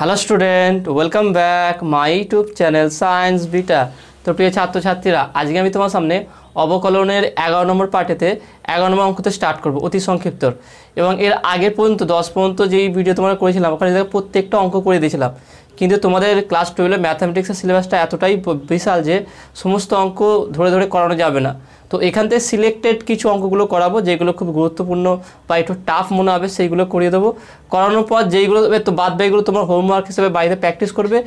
hello student welcome back my YouTube channel science beta তো প্রিয় ছাত্রছাত্রীরা আজকে আমি তোমার সামনে অবকলনের এগারো নম্বর পার্টেতে এগারো নম্বর অঙ্কতে স্টার্ট করব অতি সংক্ষিপ্তর এবং এর আগে পর্যন্ত দশ পর্যন্ত যেই ভিডিও তোমরা করেছিলাম ওখানে প্রত্যেকটা অঙ্ক করে দিয়েছিলাম কিন্তু তোমাদের ক্লাস টুয়েলভে ম্যাথামেটিক্সের সিলেবাসটা এতটাই বিশাল যে সমস্ত অঙ্ক ধরে ধরে করানো যাবে না তো এখান থেকে সিলেক্টেড কিছু অঙ্কগুলো করাবো যেগুলো খুব গুরুত্বপূর্ণ বা একটু টাফ মনে হবে সেইগুলো করিয়ে দেবো করানোর পর যেইগুলো তো বাদ বাইগুলো তোমার হোমওয়ার্ক হিসেবে বাইরে প্র্যাকটিস করবে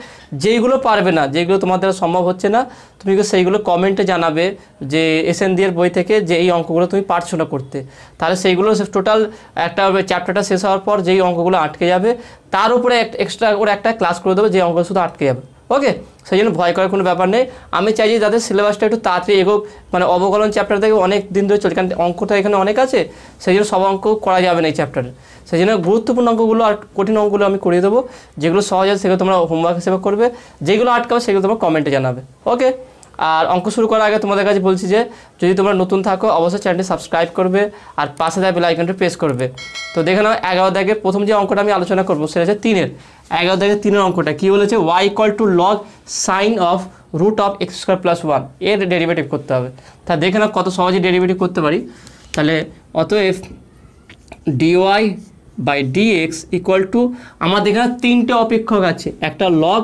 যেইগুলো পারবে না যেগুলো তোমার দ্বারা সম্ভব হচ্ছে না তুমি সেইগুলো কমেন্টে জানাবে যে এস এন বই থেকে যে এই অঙ্কগুলো তুমি পারছো না করতে তাহলে সেইগুলো টোটাল একটা চ্যাপ্টারটা শেষ হওয়ার পর যেই অঙ্কগুলো আটকে যাবে তার উপরে এক্সট্রা করে একটা ক্লাস করে দেবো যে অঙ্কগুলো শুধু আটকে যাবে ওকে সেই জন্য ভয় করার কোনো ব্যাপার নেই আমি চাই যে যাদের সিলেবাসটা একটু তাড়াতাড়ি এগোক মানে অবকলন চ্যাপ্টার থেকে অনেক দিন ধরে চলছে কারণ অঙ্কটা এখানে অনেক আছে সেই জন্য সব অঙ্ক করা যাবে না এই চ্যাপ্টারে সেই জন্য গুরুত্বপূর্ণ অঙ্কগুলো আর কঠিন অঙ্কগুলো আমি করিয়ে দেবো যেগুলো সহজ আছে সেগুলো তোমরা হোমওয়ার্ক হিসেবে করবে যেগুলো আটকাবে সেগুলো তোমরা কমেন্টে জানাবে ওকে আর অঙ্ক শুরু করার আগে তোমাদের কাছে বলছি যে যদি তোমরা নতুন থাকো অবশ্যই চ্যানেলটি সাবস্ক্রাইব করবে আর পাশে দেওয়া বেল আইকনটি প্রেস করবে তো দেখে নাও এগারো দাগের প্রথম যে অঙ্কটা আমি আলোচনা করবো সেটা হচ্ছে তিনের এগারো দাগের তিনের অঙ্কটা কী বলেছে y equal to log sine of root of x square plus one এর ডেরিভেটিভ করতে হবে তা দেখে নাও কত সহজে ডেরিভেটিভ করতে পারি তাহলে অতএব dy by d x equal to আমার এখানে তিনটে অপেক্ষক আছে একটা লগ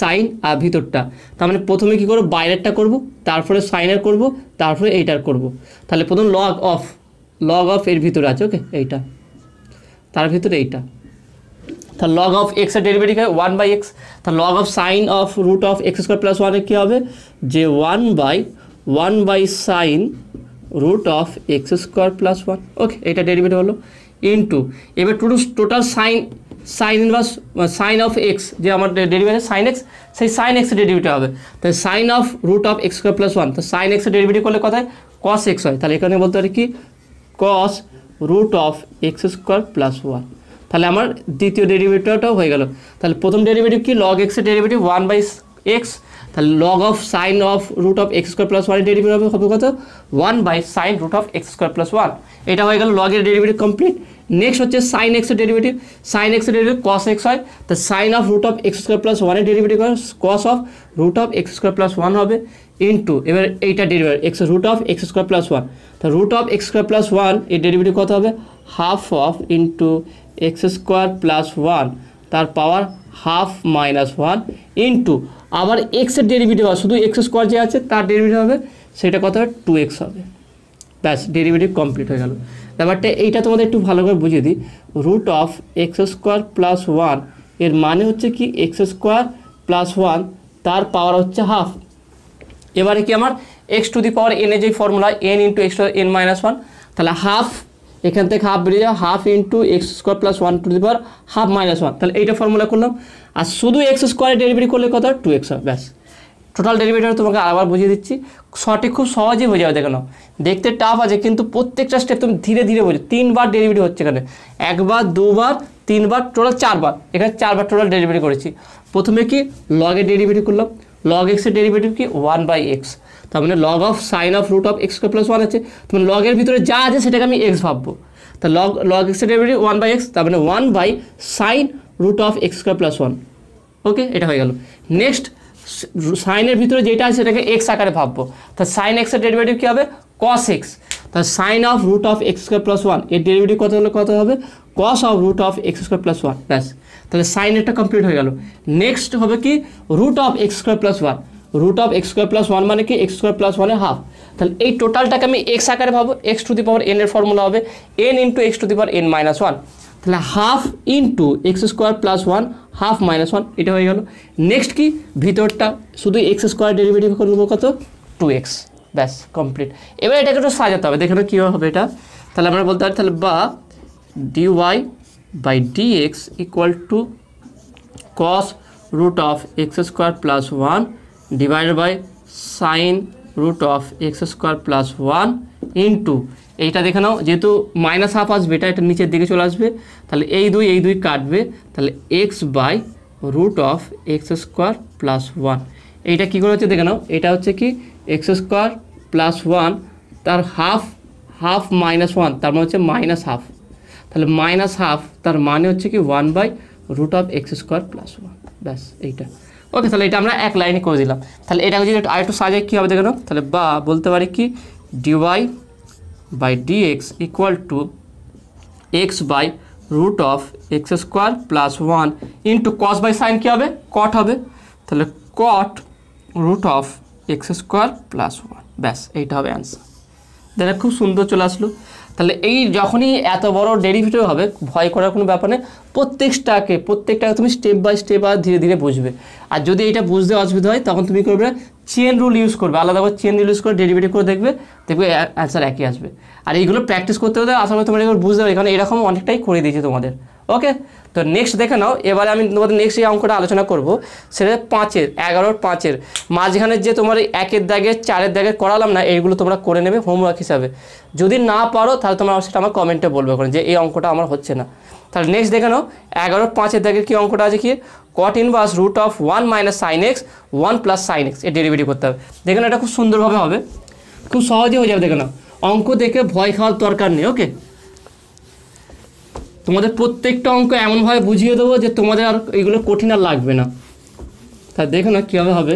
সাইন আর ভিতরটা তার মানে প্রথমে কি করব বাইরেরটা করব তারপরে সাইনের করব তারপরে এইটার করব তাহলে প্রথম লগ অফ লগ অফ এর ভিতরে আছে ওকে এইটা তার ভিতরে এইটা তাহলে লগ অফ এক্সের এর হয় ওয়ান বাই এক্স তাহলে log of sine of root of x square plus ওয়ানে কী হবে যে one by one by sine root of x square plus one okay এটা ডেরিভেটিভ হলো ইন্টু এবার total sine sine inverse sine of x যে আমার ডেলিভারি সাইন এক্স সেই সাইন এক্সের ডেরিভেটিভ হবে তাই sine of root of x square plus one তো সাইন এক্সের ডেরিভেটিভ করলে কথায় কস এক্স হয় তাহলে এখানে বলতে পারি কি cos root of x square plus one তাহলে আমার দ্বিতীয় ডেরিভেটিভটাও হয়ে গেল তাহলে প্রথম ডেরিভেটিভ কি লগ এক্সের ডেরিভেটিভ ওয়ান বাই এক্স তাহলে log of sine of root of x square plus ওয়ানের ডেলিভারি হবে কত one by sine root of x square plus one এটা হয়ে গেল লগের ডেরিভেটিভ কমপ্লিট নেক্সট হচ্ছে সাইন এক্সের ডেরিভেটিভ সাইন এক্সের ডেরিভেটিভ কস এক্স হয় তো sine of root of x square plus ওয়ানের ডেরিভেটিভ হয় cos of root of x square plus one হবে ইন্টু এবার এইটা derivative x root of x square plus one তো root of x square plus one এর derivative কত হবে half of into x square plus one তার power half minus one into আবার এক্সের ডেরিভেটিভ হয় শুধু এক্স স্কোয়ার যে আছে তার ডেরিভেটিভ হবে সেটা কত হবে টু এক্স হবে ব্যাস ডেরিভেটিভ কমপ্লিট হয়ে গেল ব্যাপারটা এইটা তোমাদের একটু ভালো করে বুঝিয়ে দিই root of x square plus one এর মানে হচ্ছে কি এক্স স্কোয়ার প্লাস ওয়ান তার পাওয়ার হচ্ছে হাফ এবারে কি আমার x to the power n এর যে formula n into x n minus one তাহলে হাফ এখান থেকে হাফ বেরিয়ে যাও half into x square plus one to the power half minus one তাহলে এইটা ফর্মুলা করলাম আর শুধু এক্স স্কোয়ারে ডেলিভারি করলে কত টু এক্স ব্যাস টোটাল ডেরিভেটিভ তোমাকে আবার বুঝিয়ে দিচ্ছি সঠিক খুব সহজে বোঝা যাবে নাও দেখতে টাফ আছে কিন্তু প্রত্যেকটা স্টেপ তুমি ধীরে ধীরে বোঝো তিনবার ডেরিভেটিভ হচ্ছে এখানে একবার দুবার তিনবার টোটাল চারবার এখানে চারবার টোটাল ডেরিভেটিভ করেছি প্রথমে কি লগে ডেরিভেটিভ করলাম লগ এক্সের ডেরিভেটিভ কি ওয়ান বাই এক্স তার মানে log of sine of root of x plus one আছে তোমার লগের মানে ভিতরে যা আছে সেটাকে আমি এক্স ভাববো তা লগ লগ এক্সের ডেরিভেটিভ ওয়ান বাই এক্স তার মানে one by sine root of x plus one okay এটা হয়ে গেল নেক্সট সাইনের ভিতরে যেটা আছে সেটাকে এক্স আকারে ভাববো তা সাইন এক্সের ডেরিভেটিভ কী হবে কস এক্স তা sine of root of x square plus one এর ডেরিভেটিভ কত হলে কত হবে cos of root of x square plus one ব্যাস তাহলে সাইন একটা কমপ্লিট হয়ে গেল নেক্সট হবে কি root of x square plus one root of x square plus one মানে কি এক্স স্কোয়ার প্লাস ওয়ানের হাফ তাহলে এই টোটালটাকে আমি এক্স আকারে ভাবো x to the power n এর ফর্মুলা হবে n into x to the power n minus one তাহলে half into x square plus one half minus one এটা হয়ে গেল নেক্সট কি ভিতরটা শুধু এক্স স্কোয়ার ডেরিভেটিভ করবো কত টু এক্স ব্যাস কমপ্লিট এবার এটাকে একটু সাজাতে হবে দেখে কী হবে এটা তাহলে আমরা বলতে পারি তাহলে বা d y by d x equal to cos root of x square plus one divided by sine root of x square plus one into এইটা দেখে নাও যেহেতু মাইনাস হাফ আসবে এটা এটা নিচের দিকে চলে আসবে তাহলে এই দুই এই দুই কাটবে তাহলে x by root of x square plus one এইটা কী করে হচ্ছে দেখে নাও এটা হচ্ছে কি এক্স স্কোয়ার প্লাস ওয়ান তার হাফ হাফ মাইনাস ওয়ান তার মানে হচ্ছে মাইনাস হাফ তাহলে মাইনাস হাফ তার মানে হচ্ছে কি one by root of x square plus one ব্যাস এইটা ওকে তাহলে এটা আমরা এক লাইনে করে দিলাম তাহলে এটা যদি আরেকটু সাজে কী হবে দেখে নাও তাহলে বা বলতে পারি কি dy by dx equal to x by root of x square plus 1 into cos by sin কি হবে cot হবে তাহলে cot root of x square plus 1 ব্যাস এইটা হবে অ্যান্সার দেখেন খুব সুন্দর চলে আসলো তাহলে এই যখনই এত বড় ডেরিভেটিভ হবে ভয় করার কোনো ব্যাপার নেই প্রত্যেকটাকে প্রত্যেকটাকে তুমি স্টেপ বাই স্টেপ আর ধীরে ধীরে বুঝবে আর যদি এটা বুঝতে অসুবিধা হয় তখন তুমি করবে চেন রুল ইউজ করবে আলাদা করে চেন রুল ইউজ করে ডেলিভারি করে দেখবে দেখবে অ্যান্সার একই আসবে আর এইগুলো প্র্যাকটিস করতে হতে আসলে তোমার এগুলো বুঝতে পারবে কারণ এরকম অনেকটাই করে দিয়েছি তোমাদের ওকে তো নেক্সট দেখে নাও এবারে আমি তোমাদের নেক্সট এই অঙ্কটা আলোচনা করব সেটা পাঁচের এগারোর পাঁচের মাঝখানে যে তোমার একের দাগে চারের দাগে করালাম না এইগুলো তোমরা করে নেবে হোমওয়ার্ক হিসাবে যদি না পারো তাহলে তোমার সেটা আমার কমেন্টে বলবে যে এই অঙ্কটা আমার হচ্ছে না তাহলে নেক্সট দেখে নাও এগারো পাঁচের দাগের কি অঙ্কটা আছে কি cot inverse root of one minus sine x one plus sine x এর ডেরিভেটিভ করতে হবে দেখে এটা খুব সুন্দরভাবে হবে খুব সহজে হয়ে যাবে দেখে নাও অঙ্ক দেখে ভয় খাওয়ার দরকার নেই ওকে তোমাদের প্রত্যেকটা অঙ্ক এমনভাবে বুঝিয়ে দেবো যে তোমাদের আর এগুলো কঠিন আর লাগবে না তা দেখে না কীভাবে হবে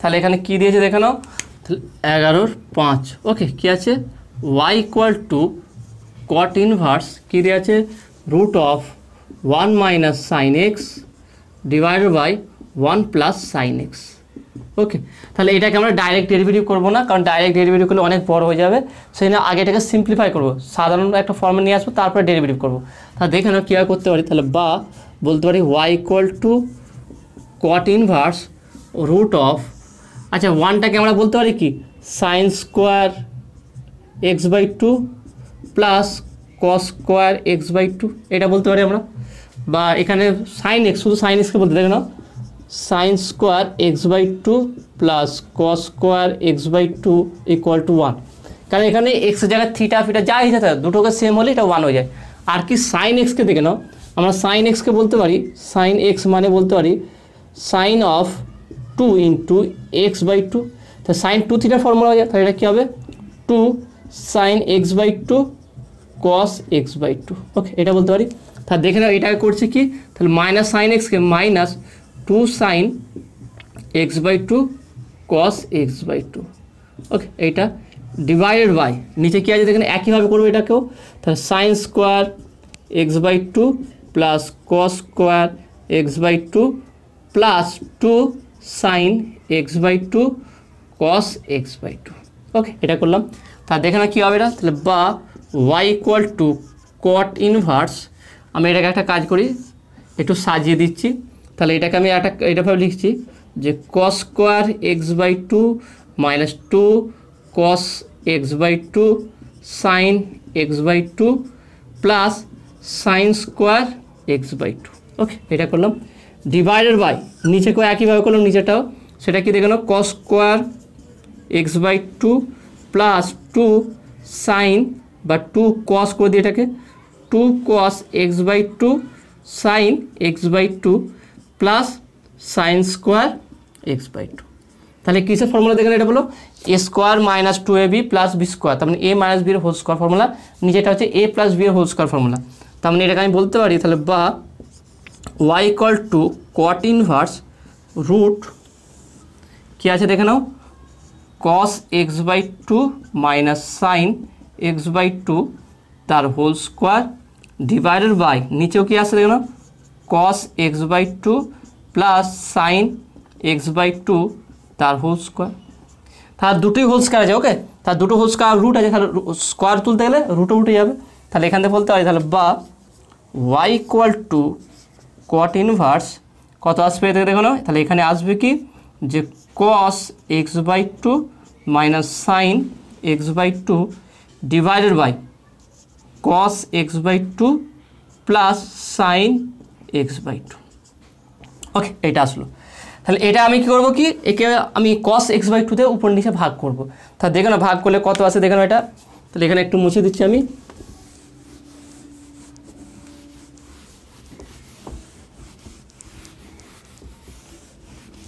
তাহলে এখানে কি দিয়েছে দেখে নাও এগারোর পাঁচ ওকে কী আছে y equal to cot inverse কী দেওয়া আছে root of one minus sine x divided by one plus sine x okay তাহলে এটাকে আমরা ডাইরেক্ট ডেলিভারি করবো না কারণ ডাইরেক্ট ডেলিভারি করলে অনেক বড় হয়ে যাবে সেই জন্য আগে এটাকে সিম্পলিফাই করবো সাধারণ একটা ফর্মে নিয়ে আসবো তারপরে ডেলিভারি করবো তাহলে দেখে নাও কীভাবে করতে পারি তাহলে বা বলতে পারি y equal to cot inverse root of আচ্ছা ওয়ানটাকে আমরা বলতে পারি কি sine square x by two plus cos square x by two এটা বলতে পারি আমরা বা এখানে সাইন এক্স শুধু সাইন এক্সকে বলতে দেখে না sine square x by two plus cos square x by two equal to one কারণ এখানে এক্সের জায়গায় থিটা ফিটা যা হয়ে যায় দুটোকে সেম হলে এটা ওয়ান হয়ে যায় আর কি সাইন এক্সকে দেখে নাও আমরা সাইন এক্সকে বলতে পারি সাইন এক্স মানে বলতে পারি sine of two into x by two তাহলে সাইন টু থিটা ফর্মুলা হয়ে যায় তাহলে এটা কী হবে two sine x by two cos x by two okay এটা বলতে পারি তাহলে দেখে নাও এটা করছে কি তাহলে মাইনাস সাইন এক্সকে minus two sine x by two cos x by two okay এইটা ডিভাইডেড বাই নিচে কী আছে দেখেন একইভাবে করবো এটাকেও তাহলে sine square x by two plus cos square x by two plus two sine x by two cos x by two okay এটা করলাম তা দেখে না কী হবে এটা তাহলে বা y equal to cot inverse আমি এটাকে একটা কাজ করি একটু সাজিয়ে দিচ্ছি তাহলে এটাকে আমি একটা এটাভাবে লিখছি যে cos square x by two minus two cos x by two sine x by two plus sine square x by two okay এটা করলাম ডিভাইডেড বাই নিচে নিচেকেও একইভাবে করলাম নিচেটাও সেটা কি দেখে নাও cos square x by two plus two sine বা টু কস করে দিই এটাকে two cos x by two sine x by two plus sine square x by two তাহলে কিসের ফর্মুলা দেখেন এটা বলো a square minus two a b plus b square তার মানে এ মাইনাস এর হোল স্কোয়ার ফর্মুলা নিচেটা হচ্ছে এ প্লাস বি এর হোল স্কোয়ার ফর্মুলা তার মানে এটাকে আমি বলতে পারি তাহলে বা y equal to cot inverse root কী আছে দেখে নাও cos x by two minus sine x by two তার হোল স্কোয়ার ডিভাইডেড বাই নিচেও কী আছে দেখে নাও cos x by two plus sine x by two তার হোল স্কোয়ার তার দুটোই হোল স্কোয়ার আছে ওকে তার দুটো হোল স্কোয়ার রুট আছে তাহলে স্কোয়ার তুলতে গেলে রুটে উঠে যাবে তাহলে এখান থেকে বলতে হয় তাহলে বা y equal to cot inverse কত আসবে এটা দেখো না তাহলে এখানে আসবে কি যে cos x by two minus sine x by two divided by cos x by two plus sine x by two okay এটা আসলো তাহলে এটা আমি কি করবো কি একে আমি কস এক্স বাই টুতে উপর নিচে ভাগ করব তা দেখো না ভাগ করলে কত আছে দেখো এটা তাহলে এখানে একটু মুছে দিচ্ছি আমি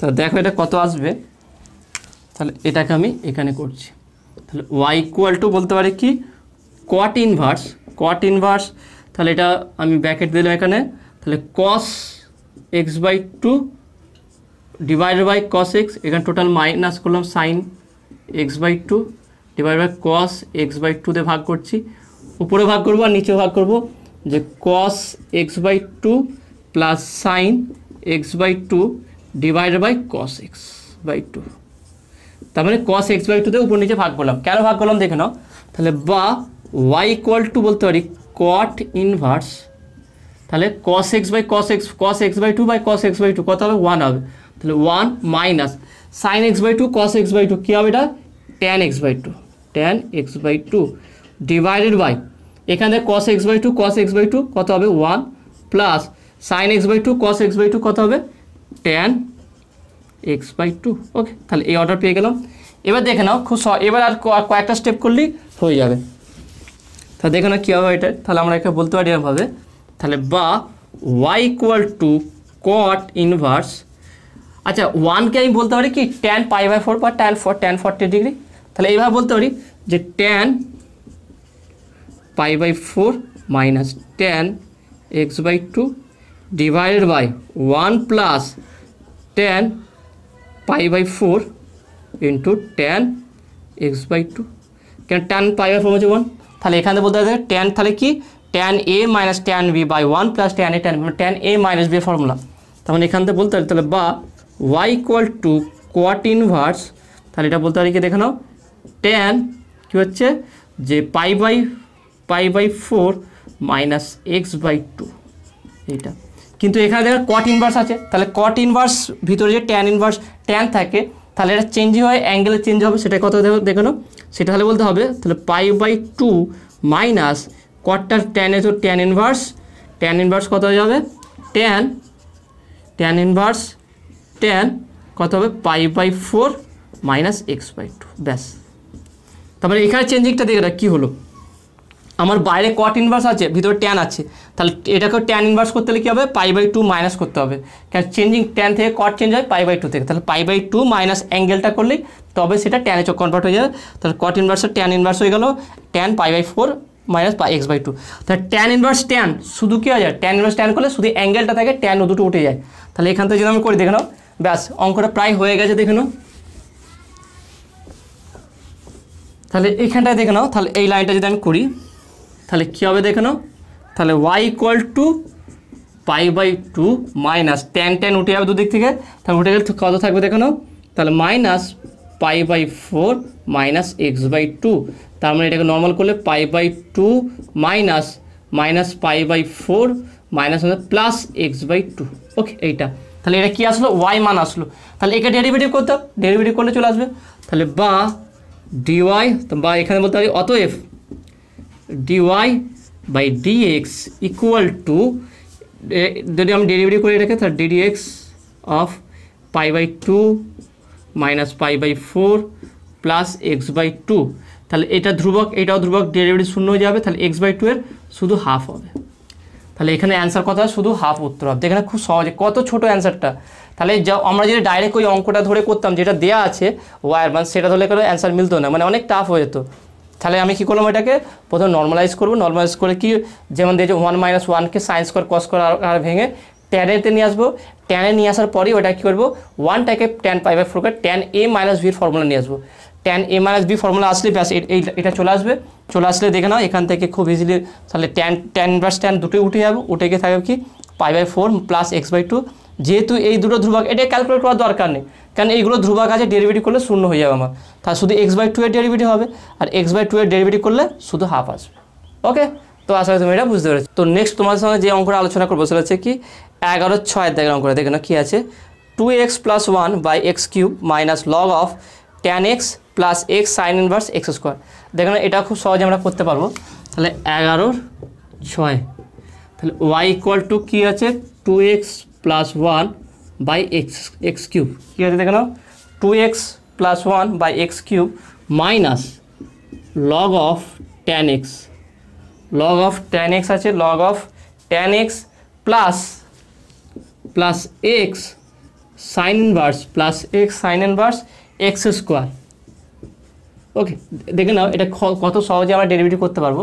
তাহলে দেখো এটা কত আসবে তাহলে এটাকে আমি এখানে করছি তাহলে ওয়াই ইকুয়াল টু বলতে পারি কি কট ইনভার্স কট ইনভার্স তাহলে এটা আমি ব্যাকেট দিলাম এখানে তাহলে cos x by two divide by cos x এখানে টোটাল মাইনাস করলাম sine x by two divide by cos x by টুতে ভাগ করছি উপরে ভাগ করব আর নিচে ভাগ করব যে cos x by two plus sine x by two divided by cos x by two তার মানে কস এক্স বাই টুতে উপর নিচে ভাগ করলাম কেন ভাগ করলাম দেখে নাও তাহলে বা ওয়াই ইকুয়াল টু বলতে পারি কট ইনভার্স তাহলে cos x by cos x cos x by two by cos x by two কত হবে ওয়ান হবে তাহলে one minus sine x by two cos x by two কী হবে এটা tan x by two tan x by two divided by এখানে cos x by two cos x by two কত হবে one plus sine x by two cos x by two কত হবে ten x by two okay তাহলে এই order পেয়ে গেলাম এবার দেখে নাও খুব এবার আর কয়েকটা স্টেপ করলেই হয়ে যাবে তাহলে দেখে নাও কী হবে এটা তাহলে আমরা একটা বলতে পারি এরভাবে তাহলে বা y equal to cot inverse আচ্ছা ওয়ানকে আমি বলতে পারি কি টেন পাই বাই ফোর বা tan four tan forty degree তাহলে এইভাবে বলতে পারি যে tan pi by four minus tan x by two divided by 1 plus 10 pi by 4 into 10 x by 2 কেন টেন পাই বাই ফোর হচ্ছে ওয়ান তাহলে এখানে বলতে হবে টেন তাহলে কি tan a minus tan b by one plus tan a tan tan a minus b formula তখন এখান থেকে বলতে পারি তাহলে বা y equal to cot inverse তাহলে এটা বলতে পারি কি দেখে নাও টেন কী হচ্ছে যে pi by pi by four minus x by two এটা কিন্তু এখানে দেখো কট ইনভার্স আছে তাহলে কট ইনভার্স ভিতরে যে ট্যান ইনভার্স ট্যান থাকে তাহলে এটা চেঞ্জই হয় অ্যাঙ্গেলে চেঞ্জ হবে সেটা কত দেখে সেটা তাহলে বলতে হবে তাহলে পাই বাই টু মাইনাস কটটার ট্যানে তো ট্যান ইনভার্স ট্যান ইনভার্স কত হয়ে যাবে ট্যান ট্যান ইনভার্স ট্যান কত হবে pi by four minus x by two ব্যাস তারপরে এখানে চেঞ্জিংটা দেখে কী হলো আমার বাইরে কট ইনভার্স আছে ভিতরে ট্যান আছে তাহলে এটাকে ট্যান ইনভার্স করতে হলে কী হবে পাই বাই টু মাইনাস করতে হবে কেন চেঞ্জিং ট্যান থেকে কট চেঞ্জ হয় পাই বাই টু থেকে তাহলে পাই বাই টু মাইনাস অ্যাঙ্গেলটা করলেই তবে সেটা ট্যানে কনভার্ট হয়ে যাবে তাহলে কট ইনভার্সের ট্যান ইনভার্স হয়ে গেল tan pi by four minus pi x by two তাহলে ট্যান ইনভার্স ট্যান শুধু কী হয়ে যায় ট্যান ইনভার্স ট্যান করলে শুধু অ্যাঙ্গেলটা থাকে ট্যান ও দুটো উঠে যায় তাহলে এখান থেকে যদি আমি করি দেখে নাও ব্যাস অঙ্কটা প্রায় হয়ে গেছে দেখে নাও তাহলে এখানটায় দেখে নাও তাহলে এই লাইনটা যদি আমি করি তাহলে কী হবে দেখে নাও তাহলে y equal to pi by two minus tan tan উঠে যাবে দুদিক থেকে তাহলে উঠে গেলে কত থাকবে দেখে নাও তাহলে minus pi by four minus x by two তার মানে এটাকে নর্মাল করলে pi by two minus minus pi by four minus plus x by two okay এইটা তাহলে এটা কী আসলো ওয়াই মান আসলো তাহলে একে ডেরিভেটিভ করতে ডেরিভেটিভ করলে চলে আসবে তাহলে বা ডিওয়াই বা এখানে বলতে পারি অতএফ dy by dx equal to যদি আমি ডেলিভারি করে রেখে তাহলে d dx of pi by two minus pi by four plus x by two তাহলে এটা ধ্রুবক এটাও ধ্রুবক ডেলিভারি শূন্য হয়ে যাবে তাহলে এক্স বাই টু এর শুধু হাফ হবে তাহলে এখানে অ্যান্সার কত হয় শুধু হাফ উত্তর হবে এখানে খুব সহজে কত ছোট অ্যান্সারটা তাহলে যা আমরা যদি ডাইরেক্ট ওই অঙ্কটা ধরে করতাম যেটা দেওয়া আছে ওয়ার মানে সেটা ধরলে কোনো অ্যান্সার মিলতো না মানে অনেক টাফ হয়ে যেত তাহলে আমি কী করলাম এটাকে প্রথম নর্মালাইজ করবো নর্মালাইজ করে কি যেমন দিয়েছে ওয়ান মাইনাস ওয়ানকে সাইন্স স্কোয়ার কস স্কোয়ার আর ভেঙে ট্যানেতে নিয়ে আসবো ট্যানে নিয়ে আসার পরেই ওটা কী করবো ওয়ানটাকে ট্যান পাই বাই ফোর করে ট্যান এ মাইনাস বির ফর্মুলা নিয়ে আসবো tan a minus b formula আসলে ব্যাস এটা চলে আসবে চলে আসলে দেখে নাও এখান থেকে খুব ইজিলি তাহলে ট্যান ট্যান ইনভার্স ট্যান দুটোই উঠে যাবো উঠে গিয়ে থাকবে কি pi by four plus x by two যেহেতু এই দুটো ধ্রুবক এটা ক্যালকুলেট করার দরকার নেই কারণ এইগুলো ধ্রুবক আছে ডেরিভেটিভ করলে শূন্য হয়ে যাবে আমার তাহলে শুধু এক্স বাই টু এর ডেরিভেটিভ হবে আর এক্স বাই টু এর ডেরিভেটিভ করলে শুধু হাফ আসবে ওকে তো আশা করি তুমি এটা বুঝতে পেরেছো তো নেক্সট তোমার সঙ্গে যে অঙ্কটা আলোচনা করবো সেটা হচ্ছে কি এগারো ছয় দেখে অঙ্কটা দেখে না কী আছে two x plus one by x cube minus log of tan x plus x sine inverse x square দেখে না এটা খুব সহজে আমরা করতে পারবো তাহলে এগারোর ছয় তাহলে ওয়াই ইকুয়াল টু কী আছে two x plus one by x x cube কী আছে দেখে নাও two x plus one by x cube minus log of tan x log of tan x আছে log of tan x plus plus x sine inverse plus x sine inverse x square okay দেখে নাও এটা কত সহজে আমরা delivery করতে পারবো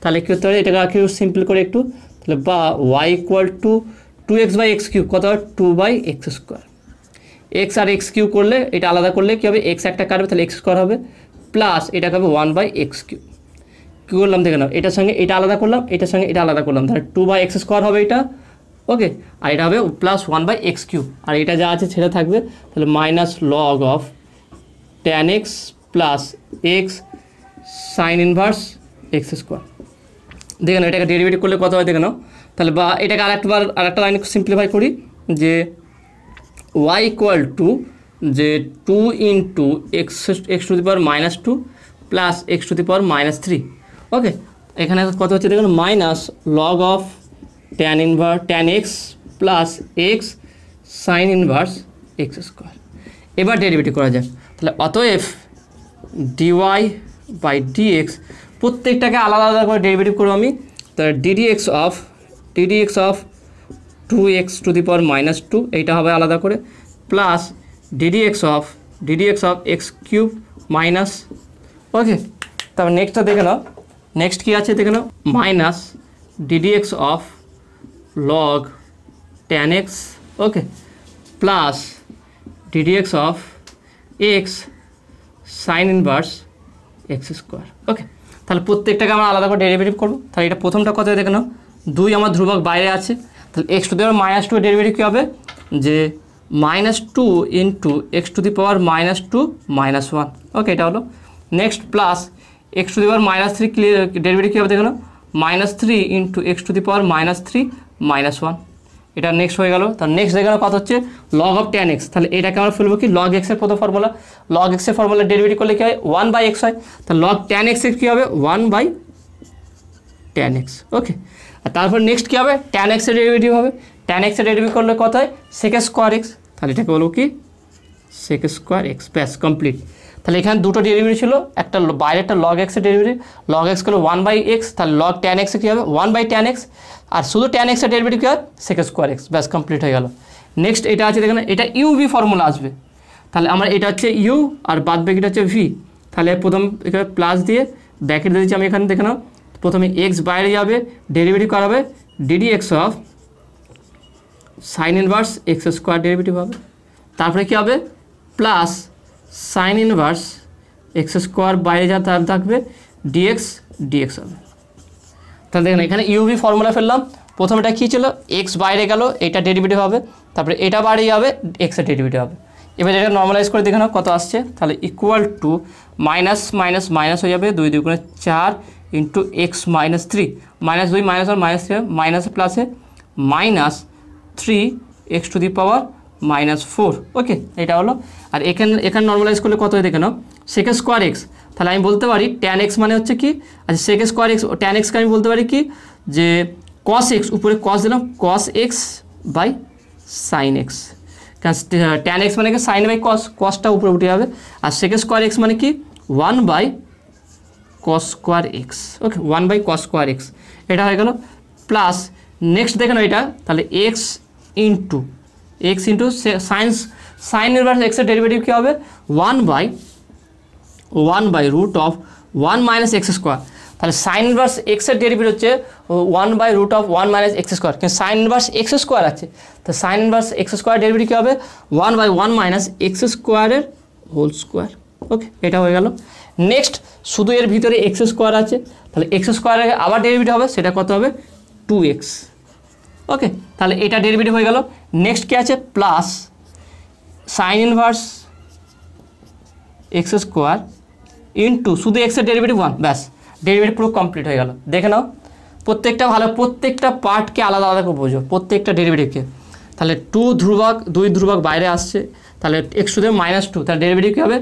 তাহলে কী করতে পারি এটাকে আর সিম্পল করে একটু তাহলে বা y equal to two x by x cube কত হয় two by x square x আর এক্স কিউ করলে এটা আলাদা করলে কী হবে এক্স একটা কাটবে তাহলে এক্স স্কোয়ার হবে প্লাস এটা হবে ওয়ান বাই এক্স কিউ কী করলাম দেখে নাও এটার সঙ্গে এটা আলাদা করলাম এটার সঙ্গে এটা আলাদা করলাম তাহলে টু বাই এক্স স্কোয়ার হবে এটা ওকে আর এটা হবে plus one by x cube আর এটা যা আছে সেটা থাকবে তাহলে minus log of tan x plus x sine inverse x square দেখে নাও এটাকে ডেরিভেটিভ করলে কত হয় দেখে নাও তাহলে বা এটাকে আর আরেকটা আর একটা লাইন সিম্পলিফাই করি যে ওয়াই ইকুয়াল টু যে two two x x to the power minus two plus x to the power minus three okay এখানে কত হচ্ছে দেখুন minus log of tan inverse tan x plus x sine inverse x square এবার derivative করা যাক তাহলে অতএব dy by d x প্রত্যেকটাকে আলাদা আলাদা করে ডেরিভেটিভ করবো আমি তাহলে d d x of t dx of two x to the power minus two এইটা হবে আলাদা করে plus ddx of ddx of x cube minus okay তারপর নেক্সটটা দেখে নাও নেক্সট কী আছে দেখে নাও minus ddx of log tan x okay plus ddx of x sine inverse x square okay তাহলে প্রত্যেকটাকে আমরা আলাদা করে ডেরিভেটিভ করবো তাহলে এটা প্রথমটা কত দেখে নাও দুই আমার ধ্রুবক বাইরে আছে তাহলে x to the power minus two derivative কী হবে যে minus two into x to the power minus two minus one okay এটা হলো next plus x to the power minus three clear derivative কী হবে দেখলো minus three into x to the power minus three minus one এটা next হয়ে গেল তার next দেখে গেলো হচ্ছে লগ অফ টেন এক্স তাহলে এটাকে আমরা ফেলবো কি লগ এক্সের প্রথম ফর্মুলা লগ এক্সের ফর্মুলা ডেরিভেটিভ করলে কী হয় ওয়ান বাই এক্স হয় তাহলে লগ টেন এক্সের কী হবে one by tan x okay আর তারপর নেক্সট কী হবে ট্যান এক্সের ডেরিভেটিভ হবে ট্যান এক্সের ডেরিভেটিভ করলে কত হয় সেকে স্কোয়ার এক্স তাহলে এটাকে বলবো কি সেকে স্কোয়ার এক্স ব্যাস কমপ্লিট তাহলে এখানে দুটো ডেরিভেটিভ ছিল একটা বাইরে একটা লগ এক্সের ডেরিভেটিভ লগ এক্স করলে ওয়ান বাই এক্স তাহলে লগ ট্যান এক্সে কী হবে ওয়ান বাই ট্যান এক্স আর শুধু ট্যান এক্সের ডেরিভেটিভ কী হয় সেকে স্কোয়ার এক্স ব্যাস কমপ্লিট হয়ে গেল নেক্সট এটা আছে দেখেন এটা ইউভি ফর্মুলা আসবে তাহলে আমার এটা হচ্ছে ইউ আর বাদ বাকিটা হচ্ছে ভি তাহলে প্রথম এখানে প্লাস দিয়ে ব্যাকেট দিয়েছি আমি এখানে দেখে নাও প্রথমে এক্স বাইরে যাবে ডেরিভেটিভ করাবে d d x of sine inverse x square derivative হবে তারপরে কী হবে plus sine inverse x square বাইরে যা তার থাকবে ডিএক্স ডিএক্স হবে তাহলে দেখেন এখানে ইউভি ফর্মুলা ফেললাম প্রথমেটা কী ছিল এক্স বাইরে গেল এটা ডেরিভেটিভ হবে তারপরে এটা বাইরে যাবে এক্সের ডেরিভেটিভ হবে এবার এটা নর্মালাইজ করে দেখে নাও কত আসছে তাহলে equal to minus minus minus হয়ে যাবে দুই দুই গুণে চার into x minus three minus दुई माइनस और माइनस थ्री माइनस प्लस है minus three x to the power minus four okay এটা হলো আর এখানে এখানে নর্মালাইজ করলে কত হয় দেখেন নাও সেকে স্কোয়ার এক্স তাহলে আমি বলতে পারি ট্যান এক্স মানে হচ্ছে কি আচ্ছা সেকে স্কোয়ার এক্স ট্যান এক্সকে আমি বলতে পারি কি যে কস এক্স উপরে কস দিলাম cos x by sine x tan x মানে কি সাইন বাই কস কসটা উপরে উঠে যাবে আর সেকে স্কোয়ার এক্স মানে কি one by cos square x okay one by cos square x এটা হয়ে গেল প্লাস নেক্সট দেখেন এটা তাহলে x into x into science sine inverse এক্সের ডেরিভেটিভ কী হবে one by one by root of one minus x square তাহলে সাইন ইনভার্স এক্সের ডেরিভেটিভ হচ্ছে one by root of one minus x square কিন্তু সাইন ইনভার্স এক্স স্কোয়ার আছে তো sine inverse x square derivative কী হবে one by one minus x স্কোয়ারের whole square okay এটা হয়ে গেল নেক্সট শুধু এর ভিতরে এক্স স্কোয়ার আছে তাহলে এক্স স্কোয়ারে আবার ডেরিভেটিভ হবে সেটা কত হবে টু এক্স ওকে তাহলে এটা ডেরিভেটিভ হয়ে গেল নেক্সট কী আছে plus sine inverse x square into শুধু এক্সের ডেরিভেটিভ ওয়ান ব্যাস ডেরিভেটিভ পুরো কমপ্লিট হয়ে গেল দেখে নাও প্রত্যেকটা ভালো প্রত্যেকটা পার্টকে আলাদা আলাদা করে বোঝো প্রত্যেকটা ডেরিভেটিভকে তাহলে টু ধ্রুবক দুই ধ্রুবক বাইরে আসছে তাহলে x to the power minus two তাহলে ডেরিভেটিভ কী হবে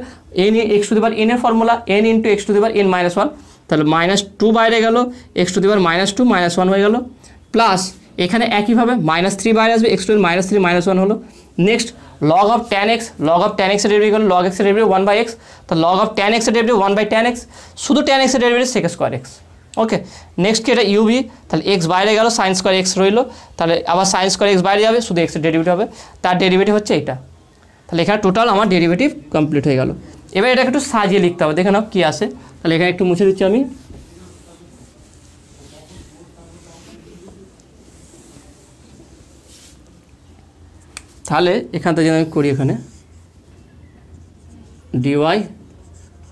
এন এক্স টু দেবার এনের formula n into x to the power n minus one তাহলে মাইনাস টু বাইরে গেল x to the power minus two minus one হয়ে গেল প্লাস এখানে একইভাবে মাইনাস থ্রি বাইরে আসবে x to minus three minus one হলো next log of tan x log of tan এক্সের ডেরিভেটিভ হলো লগ এক্সের ডেরিভেটিভ ওয়ান বাই এক্স তো লগ অফ ট্যান এক্সের derivative one by tan x শুধু ট্যান এক্সের derivative sec square x okay next কি এটা ইউবি তাহলে এক্স বাইরে গেল সাইন স্কোয়ার এক্স রইলো তাহলে আবার সাইন স্কোয়ার এক্স বাইরে যাবে শুধু এক্সের ডেরিভেটিভ হবে তার ডেরিভেটিভ হচ্ছে এটা তাহলে এখানে টোটাল আমার ডেরিভেটিভ কমপ্লিট হয়ে গেল এবার এটাকে একটু সাজিয়ে লিখতে হবে দেখে নাও কী আসে তাহলে এখানে একটু মুছে দিচ্ছি আমি তাহলে এখানটা যেন আমি করি এখানে dy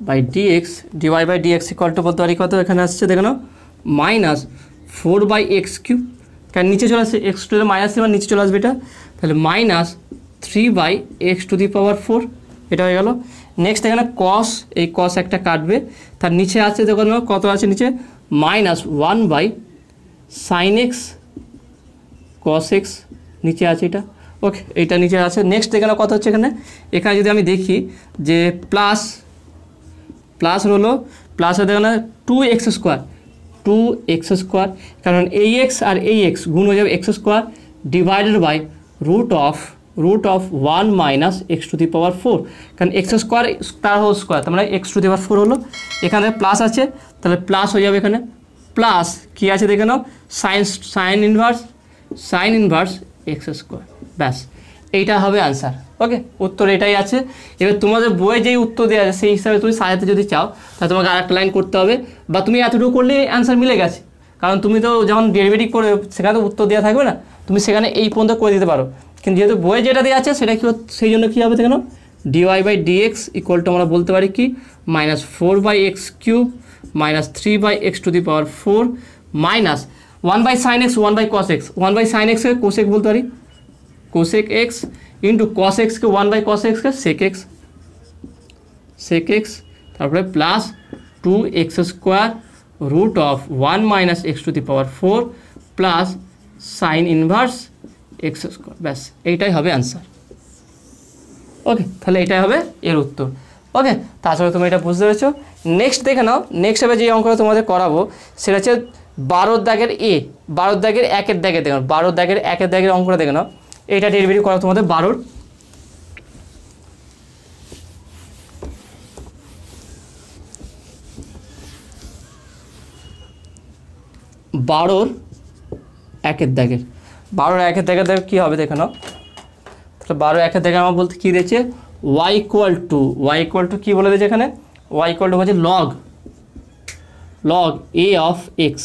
by dx dy by dx equal to বলতে পারি কত এখানে আসছে দেখে নাও minus four by x cube কারণ নিচে চলে আসছে এক্স টু মাইনাস এবার নিচে চলে আসবে এটা তাহলে minus three by x to the power four এটা হয়ে গেল নেক্সট এখানে কস এই কস একটা কাটবে তার নিচে আছে দেখো কত আছে নিচে minus one by sine x cos x নিচে আছে এটা ওকে এটা নিচে আছে নেক্সট এখানে কত হচ্ছে এখানে এখানে যদি আমি দেখি যে প্লাস প্লাস হলো প্লাস দেখানো two x square two x square কারণ এই এক্স আর এই এক্স গুণ হয়ে যাবে x square divided by root of root of one minus x to the power four কারণ x স্কোয়ার তার হোল স্কোয়ার তার মানে x to the power four হলো এখানে প্লাস আছে তাহলে প্লাস হয়ে যাবে এখানে প্লাস কী আছে দেখে নাও sine sine inverse sine inverse x square ব্যাস এইটা হবে আনসার ওকে উত্তর এটাই আছে এবার তোমাদের বইয়ে যেই উত্তর দেওয়া আছে সেই হিসাবে তুমি সাজাতে যদি চাও তাহলে তোমাকে আরেকটা লাইন করতে হবে বা তুমি এতটুকু করলে অ্যান্সার মিলে গেছে কারণ তুমি তো যখন ডেলিভারি করে সেখানে তো উত্তর দেওয়া থাকবে না তুমি সেখানে এই পর্যন্ত করে দিতে পারো কিন্তু যে তো বই যেটা দেয়া আছে সেটা কি সেই জন্য কি হবে দেখেন dy/dx इक्वल टू আমরা বলতে পারি কি -4/x³ -3/x^4 - 1/sin x 1/cos x 1/sin x কে কোসেক বল たり কোসেক x * cos x কে 1/cos x কে সেক x সেক x তারপরে + 2x² √1 - x^4 + sin inverse x square ব্যাস এইটাই হবে অ্যান্সার ওকে তাহলে এটাই হবে এর উত্তর ওকে তাছাড়া তুমি এটা বুঝতে পেরেছো নেক্সট দেখে নাও নেক্সট হবে যে অঙ্কটা তোমাদের করাবো সেটা হচ্ছে বারোর দাগের এ বারোর দাগের একের দাগের দেখে নাও বারোর দাগের একের দাগের অঙ্কটা দেখে নাও এটা ডেলিভারি করা তোমাদের বারোর বারোর একের দাগের বারো একে থেকে দেখ কী হবে দেখে নাও তাহলে বারো একে থেকে আমার বলতে কী দিয়েছে y equal to y equal to কী বলে দিয়েছে এখানে ওয়াই ইকুয়াল টু হচ্ছে log log a of x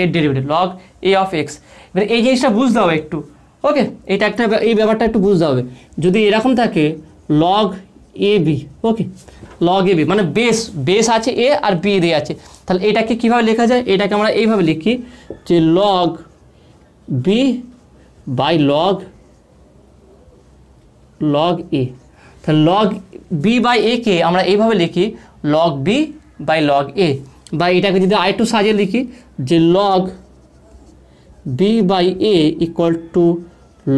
এর derivative log a of x এবার এই জিনিসটা বুঝতে হবে একটু ওকে এটা একটা এই ব্যাপারটা একটু বুঝতে হবে যদি এরকম থাকে log a b okay log a b মানে বেস বেস আছে এ আর বি দিয়ে আছে তাহলে এটাকে কীভাবে লেখা যায় এটাকে আমরা এইভাবে লিখি যে log b by log log a তাহলে লগ বি বাই এ কে আমরা এইভাবে লিখি log b by log a বা এটাকে যদি আর একটু সাজিয়ে লিখি যে log b by a equal to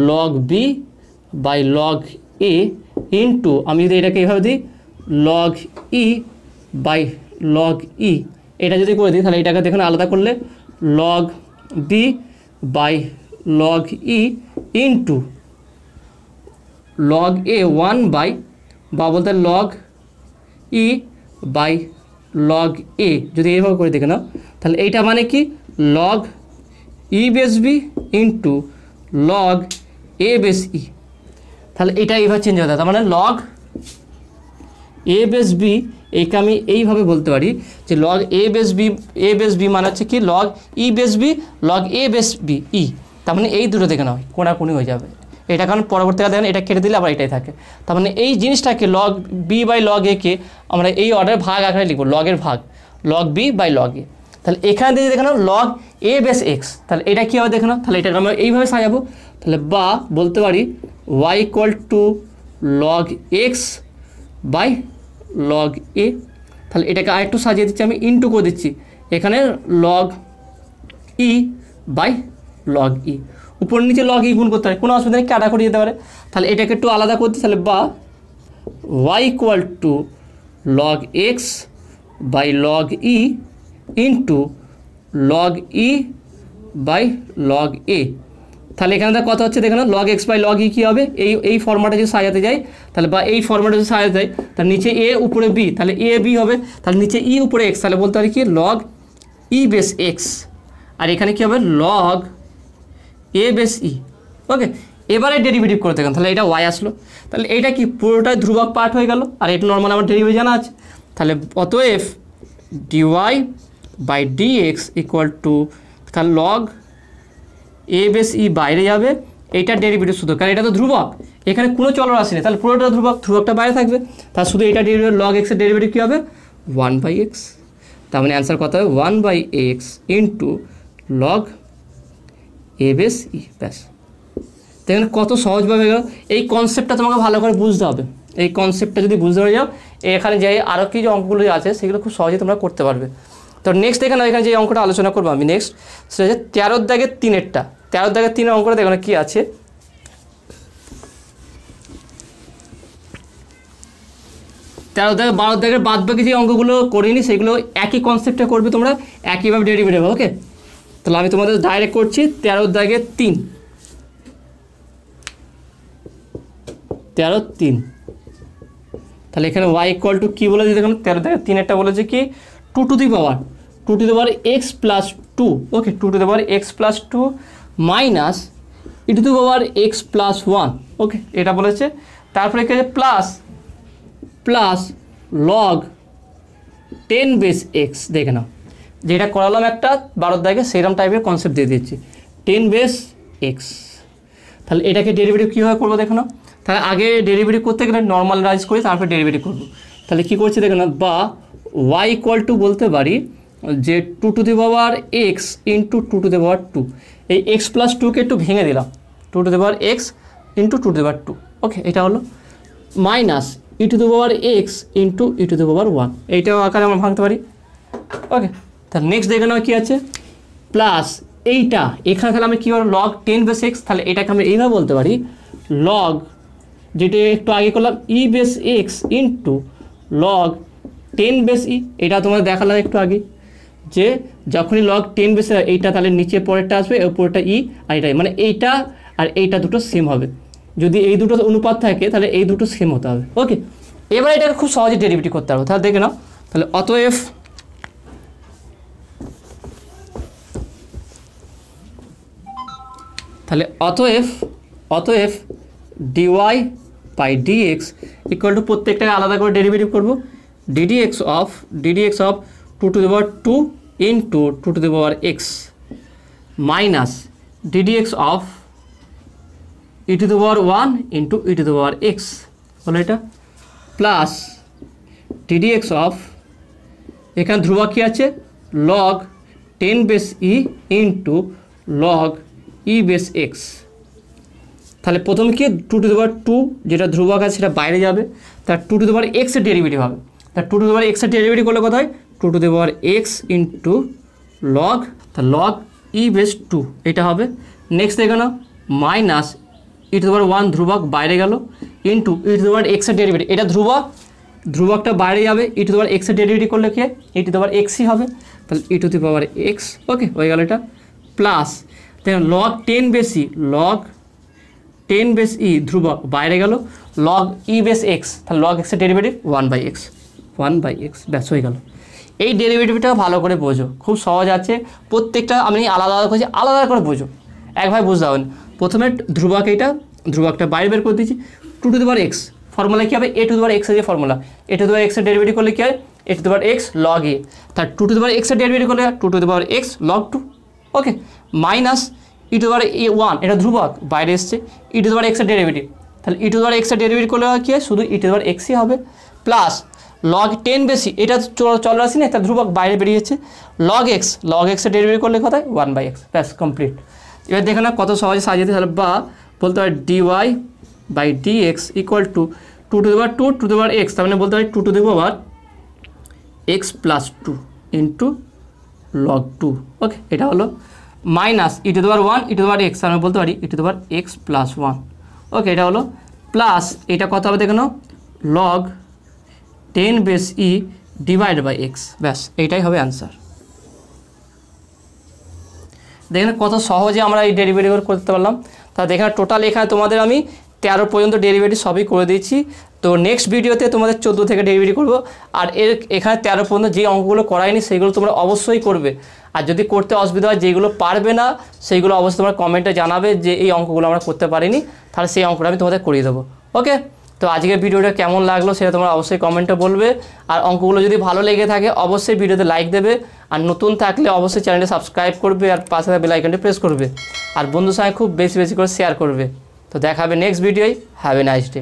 log b by log a into আমি যদি এটাকে এইভাবে দিই log e by log e এটা যদি করে দিই তাহলে এটাকে দেখুন আলাদা করলে log b by log e into log A one by বা বলতে log e by log a যদি এইভাবে করে দেখে নাও তাহলে এইটা মানে কি log e base b into log a base e তাহলে এটা এইভাবে চেঞ্জ হতে তার মানে লগ এ বেস বি এইকে আমি এইভাবে বলতে পারি যে log a base b a base b মানে হচ্ছে কি log e base b log a base b e তার মানে এই দুটো দিকে নয় কোনাকুনি হয়ে যাবে এটা কারণ পরবর্তীকালে দেখেন এটা কেটে দিলে আবার এটাই থাকে তার মানে এই জিনিসটাকে log b by log a কে আমরা এই অর্ডার ভাগ আকারে লিখবো লগের ভাগ log b by log a তাহলে এখানে দিয়ে নাও লগ এ বেস এক্স তাহলে এটা কীভাবে দেখে নাও তাহলে এটাকে আমরা এইভাবে সাজাবো তাহলে বা বলতে পারি y equal to log x by log a তাহলে এটাকে আরেকটু সাজিয়ে দিচ্ছি আমি ইনটু করে দিচ্ছি এখানে log e by log e উপর নিচে লগ ই e গুণ করতে হয় কোনো অসুবিধা নেই কাটাকুটি যেতে পারে তাহলে এটাকে একটু আলাদা করতে তাহলে বা y equal to log x by log e into log e by log a তাহলে এখানে তার কথা হচ্ছে দেখে না log x by log e কী হবে এই এই ফর্মাটে যদি সাজাতে যাই তাহলে বা এই ফর্মাটে যদি সাজাতে যাই তাহলে নিচে এ উপরে বি তাহলে এ বি হবে তাহলে নিচে ই e, উপরে এক্স তাহলে বলতে পারি কি লগ ই বেস এক্স আর এখানে কী হবে log a base e e, okay এবারে ডেরিভেটিভ করতে গেলাম তাহলে এটা ওয়াই আসলো তাহলে এটা কি পুরোটাই ধ্রুবক পার্ট হয়ে গেল আর এটা নর্মাল আমার ডেরিভেটিভ জানা আছে তাহলে অতএব dy by d x equal to তাহলে log a base e e বাইরে যাবে এটা ডেরিভেটিভ শুধু কারণ এটা তো ধ্রুবক এখানে কোনো চলর আসেনি তাহলে পুরোটা ধ্রুবক ধ্রুবকটা বাইরে থাকবে তাহলে শুধু এটা ডেরিভেটিভ লগ এক্সের ডেরিভেটিভ কী হবে ওয়ান বাই এক্স তার মানে অ্যান্সার কত হবে one by x into log a base e e, ব্যাস দেখেন কত সহজভাবে গেল এই কনসেপ্টটা তোমাকে ভালো করে বুঝতে হবে এই কনসেপ্টটা যদি বুঝতে পারে যাও এখানে যে আরও কি যে অঙ্কগুলো আছে সেগুলো খুব সহজে তোমরা করতে পারবে তো নেক্সট এখানে এখানে যে অঙ্কটা আলোচনা করবো আমি নেক্সট সেটা হচ্ছে তেরোর দাগের তিনেরটা তেরোর দাগের তিনের অঙ্কটা দেখো না কী আছে তেরো দাগ বারো দাগের বাদ বাকি যে অঙ্কগুলো করিনি সেগুলো একই কনসেপ্টে করবে তোমরা একইভাবে ডেলিভারি ডেরিভেটিভ ওকে তাহলে আমি তোমাদের ডাইরেক্ট করছি তেরো দাগে তিন তেরো তিন তাহলে এখানে ওয়াই ইকুয়াল টু কী বলেছে দেখুন তেরো দাগে তিন একটা বলেছে কি two to the power two to the power x plus two okay two to the power x plus two minus e to the power x plus one okay এটা বলেছে তারপরে এখানে plus plus log ten base x দেখে নাও যেটা করালাম একটা বারোর দাগে সেরম টাইপের কনসেপ্ট দিয়ে দিচ্ছি টেন বেস এক্স তাহলে এটাকে ডেলিভারি কীভাবে করবো দেখো তাহলে আগে ডেলিভারি করতে গেলে নর্মাল রাইজ করে তারপরে ডেলিভারি করবো তাহলে কি করছি দেখো না বা ওয়াই ইকুয়াল টু বলতে পারি যে two to the power x into two to the power two এই এক্স প্লাস টুকে একটু ভেঙে দিলাম two to the power x into two to the power two okay এটা হলো minus e to the power x into e to the power one এইটাও আকারে আমরা ভাঙতে পারি ওকে তাহলে নেক্সট দেখে নাও কী আছে প্লাস এইটা এখানে তাহলে আমি কী করবো লগ টেন বেস এক্স তাহলে এটাকে আমি এইভাবে বলতে পারি লগ যেটা একটু আগে করলাম e base x into log ten base e এটা তোমাদের দেখালাম একটু আগে যে যখনই লগ টেন বেস এইটা তাহলে নিচে পরেরটা আসবে উপরেরটা ই e আর এটাই e, মানে এইটা আর এইটা দুটো সেম হবে যদি এই দুটো অনুপাত থাকে তাহলে এই দুটো সেম হতে হবে ওকে এবার এটাকে খুব সহজে ডেলিভারি করতে পারবো তাহলে দেখে নাও তাহলে অতএফ তাহলে d y dy by dx equal to প্রত্যেকটাকে আলাদা করে ডেরিভেটিভ করবো ddx of ddx of two to the power two in two two to the power x minus ddx of e to the power one in two e to the power x বলো এটা plus ddx of এখানে ধ্রুবক কী আছে log ten base e in two log e e base x তাহলে প্রথম কি two to দেওয়ার টু যেটা ধ্রুবক আছে সেটা বাইরে যাবে তার টু টু দেওয়ার এক্সের ডেরিভেটিভ হবে তার টু টু দেওয়ার এক্সের ডেরিভেটিভ করলে কথা হয় two to the power x into log তা লগ ই বেস টু এটা হবে নেক্সট দেখে না minus e to the power one ধ্রুবক বাইরে গেল ইন্টু ই টু দেবার এক্সের ডেরিভেটিভ এটা ধ্রুবক ধ্রুবকটা বাইরে যাবে e e ই টু দেবার এক্সের ডেরিভেটিভ করলে কে ই টু দেবার এক্সই হবে তাহলে ই টু দি পাওয়ার এক্স ওকে হয়ে গেল এটা প্লাস তেমন log ten e log ten base e ধ্রুবক বাইরে গেল লগ ই বেস এক্স তাহলে লগ এক্সের derivative one by x one by x ব্যাস হয়ে গেল এই ডেরিভেটিভটা ভালো করে বোঝো খুব সহজ আছে প্রত্যেকটা আমি আলাদা আলাদা করছি আলাদা করে বোঝো একভাবে বুঝতে হবে প্রথমে ধ্রুবক এইটা ধ্রুবকটা বাইরে বের করে দিচ্ছি two to the power x formula কী হবে এ টু দুবার এক্সের যে ফর্মুলা এ টু দুবার এক্সের ডেরিভেটিভ করলে কী হয় a to the power x log a তার টু টু দুবার এক্সের ডেরিভেটিভ করলে two to the power x log two okay minus e to the power এ ওয়ান এটা ধ্রুবক বাইরে এসছে ই টু দ্বার এক্সের ডেরিভেটিভ তাহলে ই টু দ্বার এক্সের ডেরিভেটিভ করলে কী হয় শুধু e ই টু দ্বার এক্সই হবে প্লাস লগ টেন বেশি এটা আসি না এটা ধ্রুবক বাইরে বেরিয়েছে লগ এক্স লগ এক্সের ডেরিভেটিভ করলে কোথায় ওয়ান বাই এক্স ব্যাস কমপ্লিট এবার দেখে না কত সহজে সাজিয়ে তাহলে বা বলতে হয় y by d x equal to two to the power two to the power x তার মানে বলতে পারি two to the power x plus two into log two okay এটা হলো minus e to the power one e to the power x আমি বলতে পারি e to the power x plus one okay এটা হলো প্লাস এটা কত হবে দেখে নাও log ten base e divide by x ব্যাস এইটাই হবে অ্যান্সার দেখেন কত সহজে আমরা এই ডেরিভেটিভ করতে পারলাম তা দেখেন টোটাল এখানে তোমাদের আমি তেরো পর্যন্ত ডেলিভারি সবই করে দিয়েছি তো নেক্সট ভিডিওতে তোমাদের চোদ্দো থেকে ডেলিভারি করব আর এর এখানে তেরো পর্যন্ত যে অঙ্কগুলো করায়নি সেগুলো তোমরা অবশ্যই করবে আর যদি করতে অসুবিধা হয় যেগুলো পারবে না সেইগুলো অবশ্যই তোমরা কমেন্টে জানাবে যে এই অঙ্কগুলো আমরা করতে পারিনি তাহলে সেই অঙ্কটা আমি তোমাদের করিয়ে দেবো ওকে তো আজকের ভিডিওটা কেমন লাগলো সেটা তোমরা অবশ্যই কমেন্টে বলবে আর অঙ্কগুলো যদি ভালো লেগে থাকে অবশ্যই ভিডিওতে লাইক দেবে আর নতুন থাকলে অবশ্যই চ্যানেলটা সাবস্ক্রাইব করবে আর পাশে বেলাইকনটি প্রেস করবে আর বন্ধুর সঙ্গে খুব বেশি বেশি করে শেয়ার করবে তো দেখাবে নেক্সট ভিডিওই হ্যাভ এ নাইস ডে